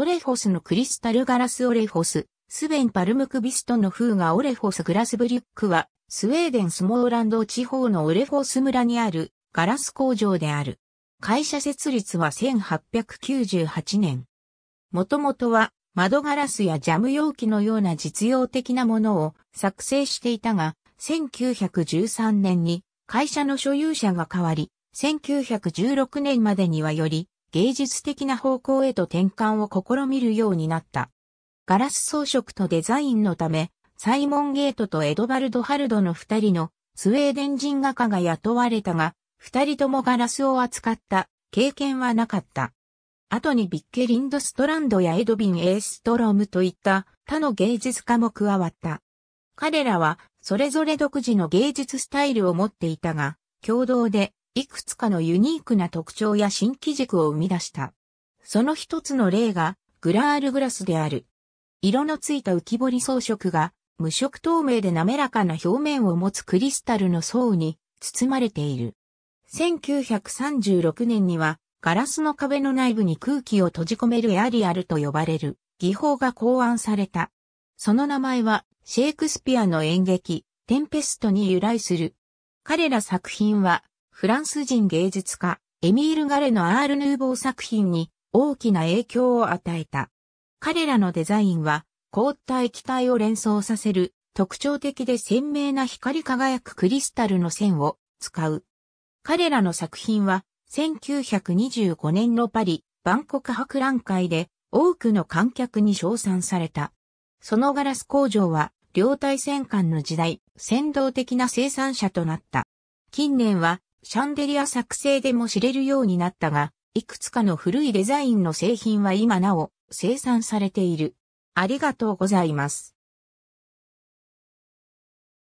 オレフォスのクリスタルガラスオレフォス、スベン・パルムクビストの風がオレフォスグラスブリュックは、スウェーデンスモーランド地方のオレフォス村にあるガラス工場である。会社設立は1898年。もともとは窓ガラスやジャム容器のような実用的なものを作成していたが、1913年に会社の所有者が変わり、1916年までにはより芸術的な方向へと転換を試みるようになった。ガラス装飾とデザインのため、サイモン・ゲートとエドバルド・ハルドの二人のスウェーデン人画家が雇われたが、二人ともガラスを扱った経験はなかった。後にビッケリンド・ストランドやエドビン・エーストロムといった他の芸術家も加わった。彼らはそれぞれ独自の芸術スタイルを持っていたが、共同でいくつかのユニークな特徴や新機軸を生み出した。その一つの例が、グラールグラスである。色のついた浮き彫り装飾が、無色透明で滑らかな表面を持つクリスタルの層に包まれている。1936年には、ガラスの壁の内部に空気を閉じ込めるエアリアルと呼ばれる技法が考案された。その名前は、シェイクスピアの演劇、テンペストに由来する。彼ら作品は、フランス人芸術家、エミール・ガレのアール・ヌーボー作品に大きな影響を与えた。彼らのデザインは凍った液体を連想させる特徴的で鮮明な光り輝くクリスタルの線を使う。彼らの作品は1925年のパリ万国博覧会で多くの観客に称賛された。そのガラス工場は両体戦艦の時代、先導的な生産者となった。近年はシャンデリア作成でも知れるようになったが、いくつかの古いデザインの製品は今なお生産されている。ありがとうございます。